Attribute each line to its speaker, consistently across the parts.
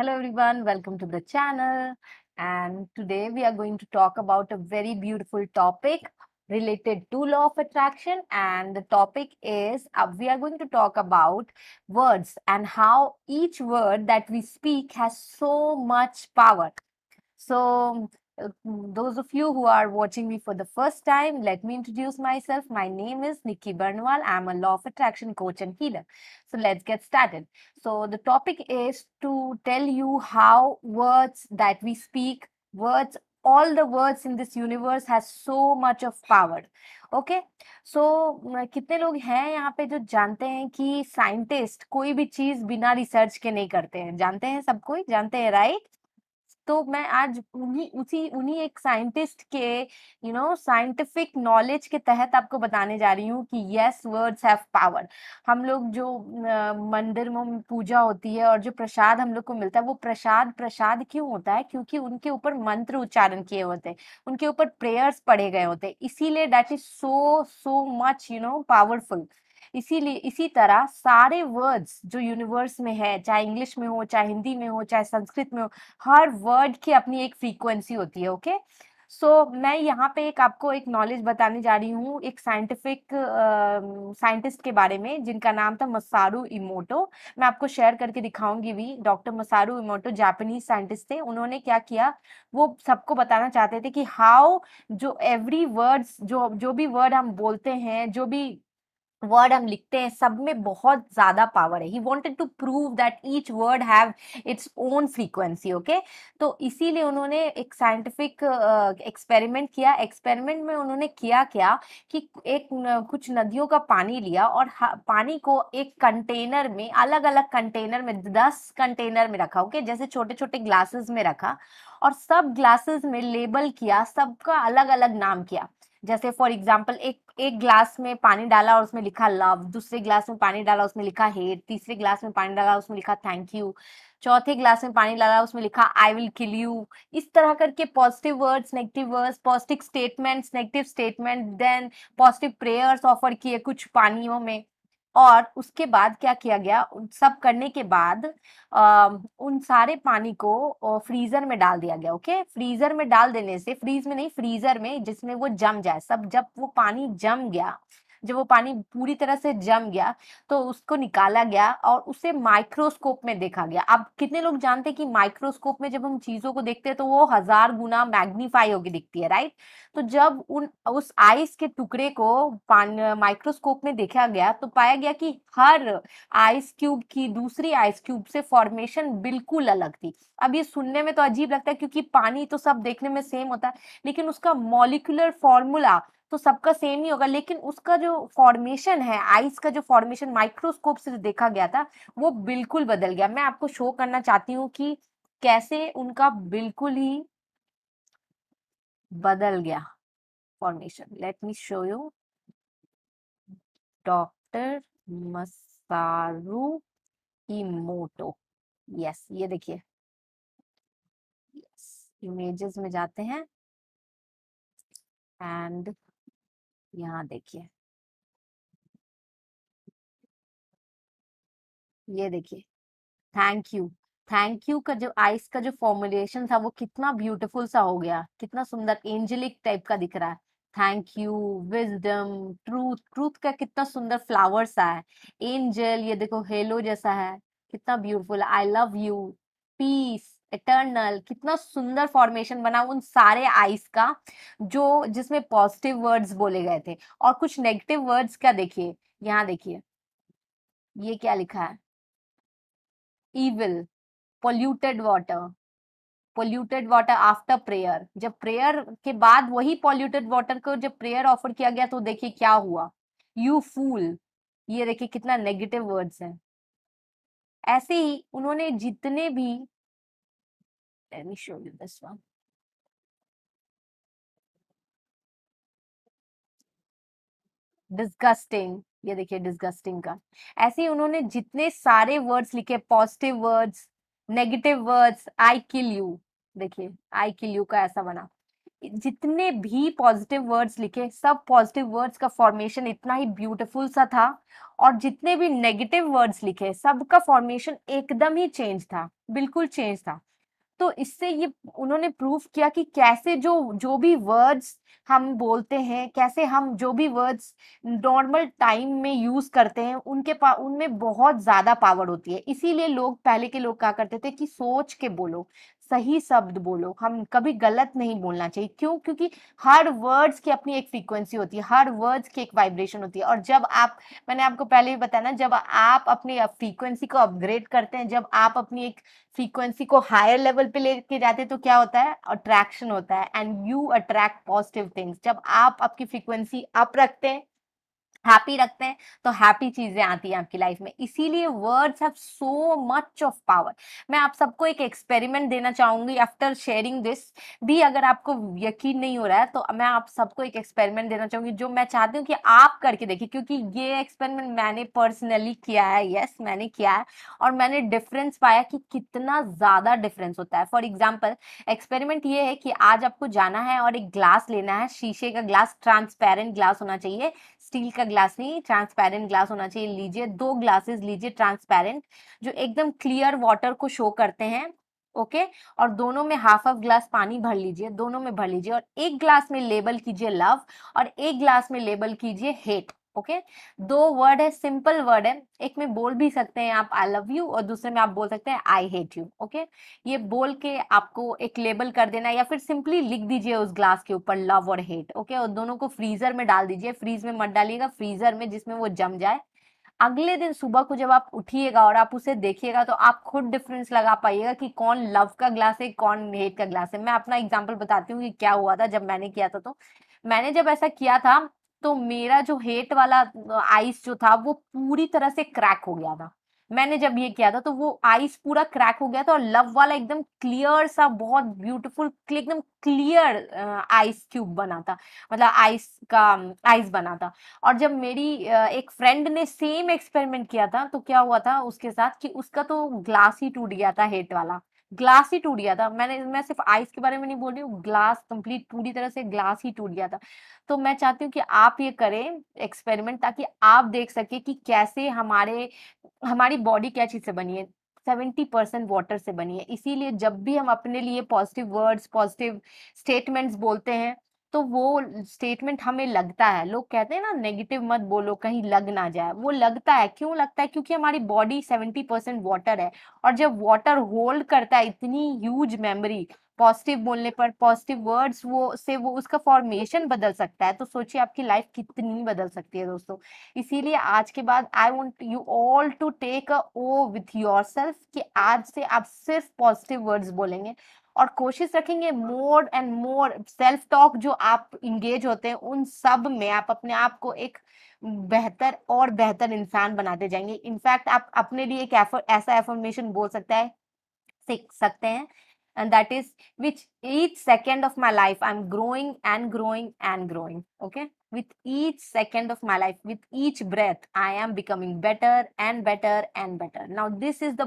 Speaker 1: Hello everyone, welcome to the channel. And today we are going to talk about a very beautiful topic related to law of attraction and the topic is uh, we are going to talk about words and how each word that we speak has so much power. So uh, those of you who are watching me for the first time, let me introduce myself. My name is Nikki Bernwal. I'm a law of attraction coach and healer. So let's get started. So the topic is to tell you how words that we speak, words, all the words in this universe has so much of power. Okay okay? So so, uh, कितने लोग हैं यहाँ पे जो जानते हैं कि scientist कोई भी चीज बिना रिसर्च के नहीं करते हैं जानते हैं सबको जानते हैं राइट तो मैं आज उन्हीं उसी उन्हीं एक साइंटिस्ट के यू नो साइंटिफिक नॉलेज के तहत आपको बताने जा रही हूँ कि यस वर्ड्स हैव पावर हम लोग जो मंदिर में पूजा होती है और जो प्रसाद हम लोग को मिलता है वो प्रसाद प्रसाद क्यों होता है क्योंकि उनके ऊपर मंत्र उच्चारण किए होते हैं उनके ऊपर प्रेयर्स पढ़े गए होते हैं इसीलिए that is so so much you know powerful इसीलिए इसी तरह सारे वर्ड्स जो यूनिवर्स में है चाहे इंग्लिश में हो चाहे हिंदी में हो चाहे संस्कृत में हो हर वर्ड की अपनी एक फ्रीक्वेंसी होती है ओके सो so, मैं यहाँ पे एक आपको एक नॉलेज बताने जा रही हूँ एक साइंटिफिक साइंटिस्ट के बारे में जिनका नाम था मसारू इमोटो मैं आपको शेयर करके दिखाऊंगी भी doctor Masaru Emoto Japanese scientist थे उन्होंने क्या किया वो सबको बताना चाहते थे कि हाउ जो एवरी वर्ड्स जो जो भी वर्ड हम बोलते हैं जो भी वर्ड हम लिखते हैं सब में बहुत ज्यादा पावर है he wanted to prove that each word have its own frequency okay तो इसीलिए उन्होंने एक साइंटिफिक एक्सपेरिमेंट uh, किया एक्सपेरिमेंट में उन्होंने किया क्या कि एक न, कुछ नदियों का पानी लिया और पानी को एक कंटेनर में अलग अलग कंटेनर में दस कंटेनर में रखा ओके okay? जैसे छोटे छोटे ग्लासेस में रखा और सब ग्लासेस में लेबल किया सबका अलग अलग नाम किया जैसे फॉर एग्जाम्पल एक एक ग्लास में पानी डाला और उसमें लिखा लव दूसरे ग्लास में पानी डाला उसमें लिखा हेट तीसरे ग्लास में पानी डाला उसमें लिखा थैंक यू चौथे ग्लास में पानी डाला उसमें लिखा आई विल किल यू इस तरह करके positive words negative words positive statements negative statement then positive prayers offer किए कुछ पानियों में और उसके बाद क्या किया गया सब करने के बाद आ, उन सारे पानी को फ्रीजर में डाल दिया गया ओके फ्रीजर में डाल देने से फ्रीज में नहीं फ्रीजर में जिसमें वो जम जाए सब जब वो पानी जम गया जब वो पानी पूरी तरह से जम गया तो उसको निकाला गया और उसे माइक्रोस्कोप में देखा गया अब कितने लोग जानते हैं कि माइक्रोस्कोप में जब हम चीजों को देखते हैं तो वो हजार गुना मैग्निफाई होकर दिखती है राइट तो जब उन उस आइस के टुकड़े को माइक्रोस्कोप में देखा गया तो पाया गया कि हर आइस क्यूब की दूसरी आइस क्यूब से फॉर्मेशन बिल्कुल अलग थी अब ये सुनने में तो अजीब लगता है क्योंकि पानी तो सब देखने में सेम होता है लेकिन उसका मॉलिकुलर फॉर्मूला तो सबका सेम ही होगा लेकिन उसका जो फॉर्मेशन है आइस का जो फॉर्मेशन माइक्रोस्कोप से जो देखा गया था वो बिल्कुल बदल गया मैं आपको शो करना चाहती हूँ कि कैसे उनका बिल्कुल ही बदल गया formation let me show you doctor Masaru Emoto yes ये देखिए इमेजेस में जाते हैं एंड यहाँ देखिए ये देखिए थैंक यू थैंक यू का जो आइस का जो फॉर्मुलेशन था वो कितना ब्यूटीफुल सा हो गया कितना सुंदर एंजेलिक टाइप का दिख रहा है thank you wisdom truth truth का कितना सुंदर फ्लावर सा है एंजल ये देखो हेलो जैसा है कितना beautiful I love you peace eternal कितना सुंदर फॉर्मेशन बना उन सारे आइस का जो जिसमें पॉजिटिव वर्ड्स बोले गए थे और कुछ नेगेटिव वर्ड्स क्या देखिए यहाँ देखिए ये क्या लिखा है evil polluted water polluted water after prayer जब प्रेयर के बाद वही पोल्यूटेड वाटर को जब प्रेयर ऑफर किया गया तो देखिए क्या हुआ यू फूल ये देखिए कितना नेगेटिव वर्ड्स है ऐसे ही उन्होंने जितने भी Let me show you this one. Disgusting ये देखिए डिस्गस्टिंग का ऐसे ही उन्होंने जितने सारे वर्ड्स लिखे positive words negative words I kill you देखिए आई किल यू का ऐसा बना जितने भी पॉजिटिव वर्ड्स लिखे सब पॉजिटिव वर्ड्स का फॉर्मेशन इतना ही ब्यूटीफुल सा था और जितने भी नेगेटिव वर्ड्स लिखे सब का फॉर्मेशन एकदम ही चेंज था बिल्कुल चेंज था तो इससे ये उन्होंने प्रूफ किया कि कैसे जो जो भी वर्ड्स हम बोलते हैं कैसे हम जो भी वर्ड्स नॉर्मल टाइम में यूज करते हैं उनके पा उनमें बहुत ज्यादा पावर होती है इसीलिए लोग पहले के लोग क्या करते थे कि सोच के बोलो सही शब्द बोलो हम कभी गलत नहीं बोलना चाहिए क्यों क्योंकि हर वर्ड्स की अपनी एक फ्रीक्वेंसी होती है हर वर्ड्स की एक वाइब्रेशन होती है और जब आप मैंने आपको पहले भी बताया ना जब आप अपनी फ्रीक्वेंसी को अपग्रेड करते हैं जब आप अपनी एक फ्रीक्वेंसी को हायर लेवल पे लेके जाते हैं तो क्या होता है अट्रैक्शन होता है and you attract positive things जब आप आपकी फ्रीक्वेंसी अप रखते हैं हैप्पी रखते हैं तो हैप्पी चीजें आती हैं आपकी लाइफ में इसीलिए words have so much of power मैं आप सबको एक एक्सपेरिमेंट देना चाहूंगी आफ्टर शेयरिंग दिस भी अगर आपको यकीन नहीं हो रहा है तो मैं आप सबको एक एक्सपेरिमेंट देना चाहूंगी जो मैं चाहती हूँ कि आप करके देखिए क्योंकि ये एक्सपेरिमेंट मैंने पर्सनली किया है यस yes, मैंने किया है और मैंने डिफरेंस पाया कि कितना ज्यादा डिफरेंस होता है फॉर एग्जाम्पल एक्सपेरिमेंट ये है कि आज आपको जाना है और एक ग्लास लेना है शीशे का ग्लास ट्रांसपेरेंट ग्लास होना चाहिए स्टील का ग्लास नहीं ट्रांसपेरेंट ग्लास होना चाहिए लीजिए दो ग्लासेस लीजिए ट्रांसपेरेंट जो एकदम क्लियर वाटर को शो करते हैं ओके और दोनों में हाफ ऑफ ग्लास पानी भर लीजिए दोनों में भर लीजिए और एक ग्लास में लेबल कीजिए लव और एक ग्लास में लेबल कीजिए हेट ओके दो वर्ड है सिंपल वर्ड है एक में बोल भी सकते हैं आप आई लव यू और दूसरे में आप बोल सकते हैं आई हेट यू ओके ये बोल के आपको एक लेबल कर देना या फिर सिंपली लिख दीजिए उस ग्लास के ऊपर लव और हेट ओके और दोनों को फ्रीजर में डाल दीजिए फ्रीज में मत डालिएगा फ्रीजर में जिसमें वो जम जाए अगले दिन सुबह को जब आप उठिएगा और आप उसे देखिएगा तो आप खुद डिफरेंस लगा पाइएगा कि कौन लव का ग्लास है कौन हेट का ग्लास है मैं अपना एग्जाम्पल बताती हूँ कि क्या हुआ था जब मैंने किया था तो मैंने जब ऐसा किया था तो मेरा जो हेट वाला आइस जो था वो पूरी तरह से क्रैक हो गया था मैंने जब ये किया था तो वो आइस पूरा क्रैक हो गया था और लव वाला एकदम क्लियर सा बहुत ब्यूटीफुल एकदम क्लियर आइस क्यूब बना था मतलब आइस का आइस बना था और जब मेरी एक फ्रेंड ने सेम एक्सपेरिमेंट किया था तो क्या हुआ था उसके साथ कि उसका तो ग्लास ही टूट गया था हेट वाला ग्लास ही टूट गया था मैंने मैं सिर्फ आइस के बारे में नहीं बोल रही हूँ ग्लास कंप्लीट पूरी तरह से ग्लास ही टूट गया था तो मैं चाहती हूँ कि आप ये करें एक्सपेरिमेंट ताकि आप देख सके कि कैसे हमारे हमारी बॉडी क्या चीज से बनी है सेवेंटी परसेंट वाटर से बनी है इसीलिए जब भी हम अपने लिए पॉजिटिव वर्ड्स पॉजिटिव स्टेटमेंट्स बोलते हैं तो वो स्टेटमेंट हमें लगता है लोग कहते हैं ना नेगेटिव मत बोलो कहीं लग ना जाए वो लगता है क्यों लगता है क्योंकि हमारी बॉडी सेवेंटी परसेंट वाटर है और जब वाटर होल्ड करता है इतनी ह्यूज मेमोरी पॉजिटिव बोलने पर पॉजिटिव वर्ड्स वो से वो उसका फॉर्मेशन बदल सकता है तो सोचिए आपकी लाइफ कितनी बदल सकती है दोस्तों इसीलिए आज के बाद I want you all to take a oath with yourself कि आज से आप सिर्फ पॉजिटिव वर्ड्स बोलेंगे और कोशिश रखेंगे more and more self talk जो आप इंगेज होते हैं उन सब में आप अपने आप को एक बेहतर और बेहतर इंसान बनाते जाएंगे इनफैक्ट आप अपने लिए एक एफर, ऐसा एफॉर्मेशन बोल सकता है सीख सकते हैं and that is which each second of my life I am growing and growing and growing okay with each second of my life with each breath I am becoming better and better and better now this is the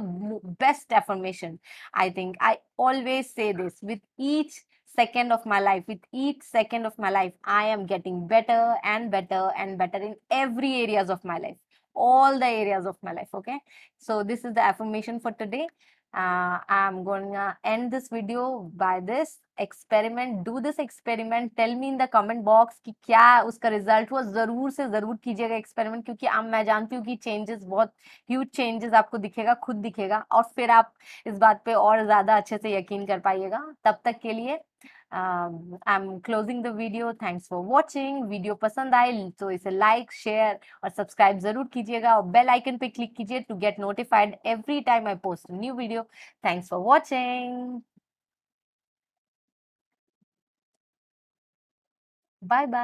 Speaker 1: best affirmation I think I always say this with each second of my life with each second of my life i am getting better and better and better in every areas of my life all the areas of my life okay so this is the affirmation for today uh, i'm gonna end this video by this experiment do this experiment tell me in the comment box कि क्या उसका result हुआ जरूर से जरूर कीजिएगा experiment क्योंकि अब मैं जानती हूँ कि changes बहुत huge changes आपको दिखेगा खुद दिखेगा और फिर आप इस बात पे और ज्यादा अच्छे से यकीन कर पाइएगा तब तक के लिए I am closing the video thanks for watching video पसंद आए तो इसे लाइक शेयर और सब्सक्राइब जरूर कीजिएगा और बेल आइकन पे क्लिक कीजिए to get notified every time I post new video thanks for watching bye bye